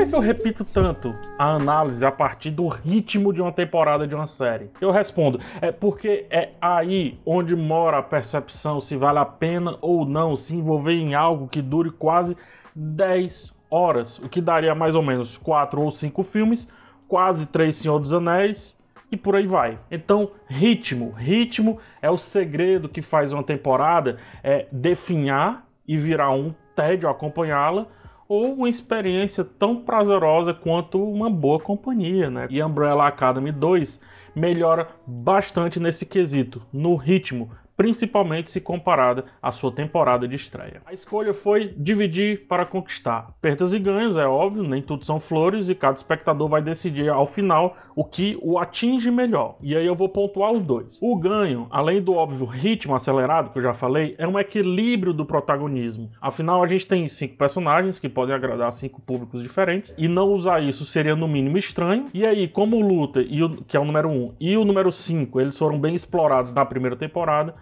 que, que eu repito tanto a análise a partir do ritmo de uma temporada de uma série? Eu respondo, é porque é aí onde mora a percepção se vale a pena ou não se envolver em algo que dure quase 10 horas, o que daria mais ou menos 4 ou 5 filmes, quase 3 Senhor dos Anéis, e por aí vai. Então, ritmo. Ritmo é o segredo que faz uma temporada é definhar e virar um tédio acompanhá-la ou uma experiência tão prazerosa quanto uma boa companhia, né? E Umbrella Academy 2 melhora bastante nesse quesito, no ritmo, principalmente se comparada à sua temporada de estreia. A escolha foi dividir para conquistar. Perdas e ganhos, é óbvio, nem tudo são flores e cada espectador vai decidir ao final o que o atinge melhor. E aí eu vou pontuar os dois. O ganho, além do óbvio ritmo acelerado que eu já falei, é um equilíbrio do protagonismo. Afinal, a gente tem cinco personagens que podem agradar cinco públicos diferentes e não usar isso seria no mínimo estranho. E aí, como o Luta, e o, que é o número um, e o número cinco, eles foram bem explorados na primeira temporada,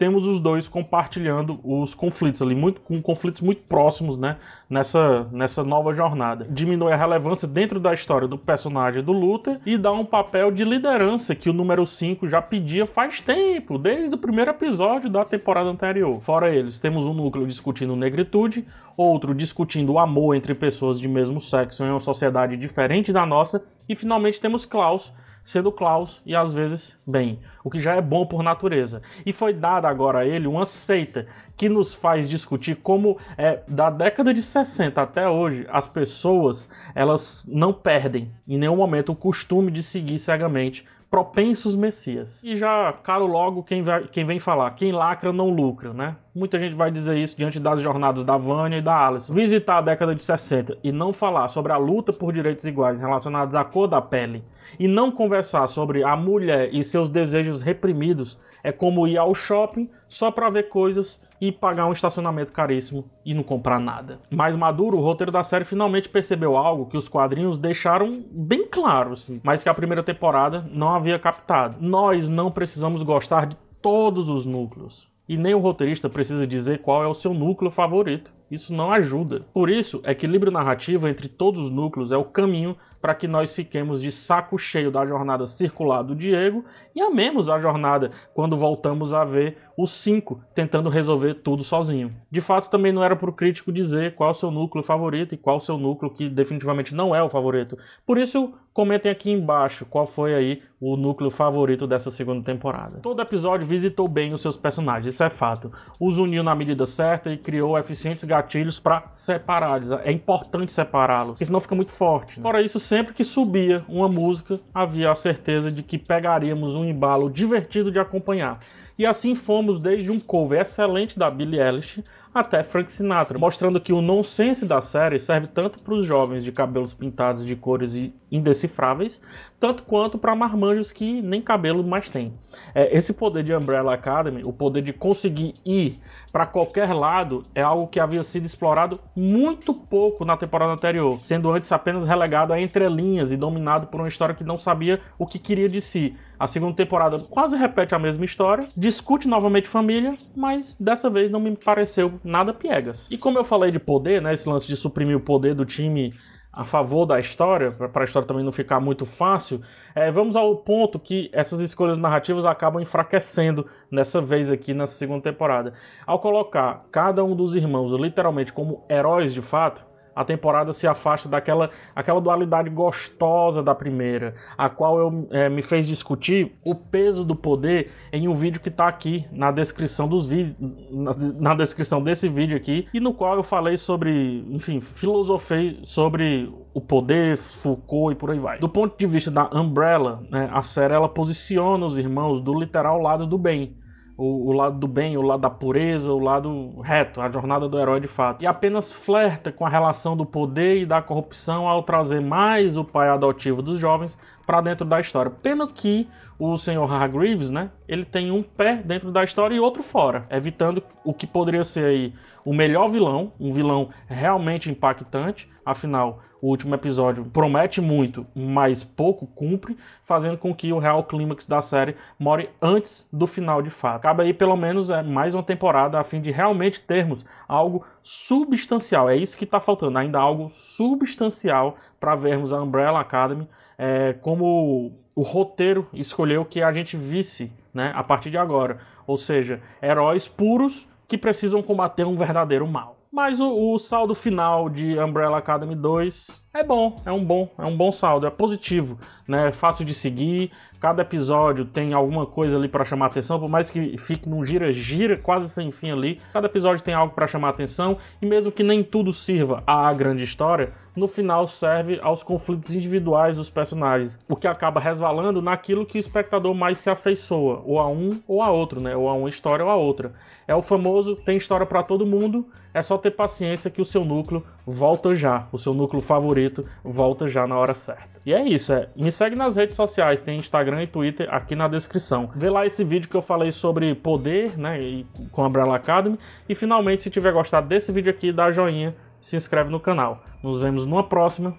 temos os dois compartilhando os conflitos ali, muito, com conflitos muito próximos né, nessa, nessa nova jornada. Diminui a relevância dentro da história do personagem do Luther e dá um papel de liderança que o número 5 já pedia faz tempo, desde o primeiro episódio da temporada anterior. Fora eles, temos um núcleo discutindo negritude, outro discutindo o amor entre pessoas de mesmo sexo em uma sociedade diferente da nossa, e finalmente temos Klaus. Sendo Klaus e às vezes bem, o que já é bom por natureza. E foi dada agora ele uma seita que nos faz discutir como é, da década de 60 até hoje as pessoas elas não perdem em nenhum momento o costume de seguir cegamente propensos messias. E já caro logo quem, vai, quem vem falar, quem lacra não lucra, né? Muita gente vai dizer isso diante das jornadas da Vânia e da Alison. Visitar a década de 60 e não falar sobre a luta por direitos iguais relacionados à cor da pele e não conversar sobre a mulher e seus desejos reprimidos é como ir ao shopping só para ver coisas e pagar um estacionamento caríssimo e não comprar nada. Mais maduro, o roteiro da série finalmente percebeu algo que os quadrinhos deixaram bem claro, assim, mas que a primeira temporada não havia captado. Nós não precisamos gostar de todos os núcleos e nem o roteirista precisa dizer qual é o seu núcleo favorito. Isso não ajuda. Por isso, equilíbrio narrativo entre todos os núcleos é o caminho para que nós fiquemos de saco cheio da jornada circular do Diego e amemos a jornada quando voltamos a ver os cinco tentando resolver tudo sozinho. De fato, também não era para o crítico dizer qual o seu núcleo favorito e qual o seu núcleo que definitivamente não é o favorito. Por isso, comentem aqui embaixo qual foi aí o núcleo favorito dessa segunda temporada. Todo episódio visitou bem os seus personagens, isso é fato. Os uniu na medida certa e criou eficientes gatilhos gatilhos para separá-los. É importante separá-los, porque senão fica muito forte. Né? Fora isso, sempre que subia uma música, havia a certeza de que pegaríamos um embalo divertido de acompanhar. E assim fomos desde um cover excelente da Billie Eilish até Frank Sinatra, mostrando que o nonsense da série serve tanto para os jovens de cabelos pintados de cores indecifráveis, tanto quanto para marmanjos que nem cabelo mais têm. É, esse poder de Umbrella Academy, o poder de conseguir ir para qualquer lado, é algo que havia sido explorado muito pouco na temporada anterior, sendo antes apenas relegado a entrelinhas e dominado por uma história que não sabia o que queria de si, a segunda temporada quase repete a mesma história, discute novamente família, mas dessa vez não me pareceu nada piegas. E como eu falei de poder, né, esse lance de suprimir o poder do time a favor da história, para a história também não ficar muito fácil, é, vamos ao ponto que essas escolhas narrativas acabam enfraquecendo nessa vez aqui, nessa segunda temporada. Ao colocar cada um dos irmãos literalmente como heróis de fato, a temporada se afasta daquela aquela dualidade gostosa da primeira, a qual eu é, me fez discutir o peso do poder em um vídeo que está aqui na descrição dos vídeos, na, na, descrição desse vídeo aqui, e no qual eu falei sobre, enfim, filosofei sobre o poder, Foucault e por aí vai. Do ponto de vista da Umbrella, né, a série ela posiciona os irmãos do literal lado do bem, o, o, lado do bem, o lado da pureza, o lado reto, a jornada do herói de fato. E apenas flerta com a relação do poder e da corrupção ao trazer mais o pai adotivo dos jovens para dentro da história. Pena que o senhor Hargreaves, né, ele tem um pé dentro da história e outro fora, evitando o que poderia ser aí o melhor vilão, um vilão realmente impactante, afinal, o último episódio promete muito, mas pouco cumpre, fazendo com que o real clímax da série more antes do final de fato. Acaba aí pelo menos é, mais uma temporada a fim de realmente termos algo substancial. É isso que está faltando, ainda algo substancial para vermos a Umbrella Academy é, como o roteiro escolheu que a gente visse né, a partir de agora. Ou seja, heróis puros que precisam combater um verdadeiro mal. Mas o, o, saldo final de Umbrella Academy 2 é bom, é um bom, é um bom saldo, é positivo, né? É fácil de seguir, Cada episódio tem alguma coisa ali para chamar atenção, por mais que fique num gira-gira quase sem fim ali. Cada episódio tem algo para chamar atenção, e mesmo que nem tudo sirva à grande história, no final serve aos conflitos individuais dos personagens, o que acaba resvalando naquilo que o espectador mais se afeiçoa, ou a um ou a outro, né? Ou a uma história ou a outra. É o famoso tem história para todo mundo, é só ter paciência que o seu núcleo volta já. O seu núcleo favorito volta já na hora certa. E é isso, é. Me segue nas redes sociais, tem Instagram e Twitter aqui na descrição. Vê lá esse vídeo que eu falei sobre poder, né, e, com a Umbrella Academy. E finalmente, se tiver gostado desse vídeo aqui, dá joinha, se inscreve no canal. Nos vemos numa próxima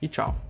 e tchau.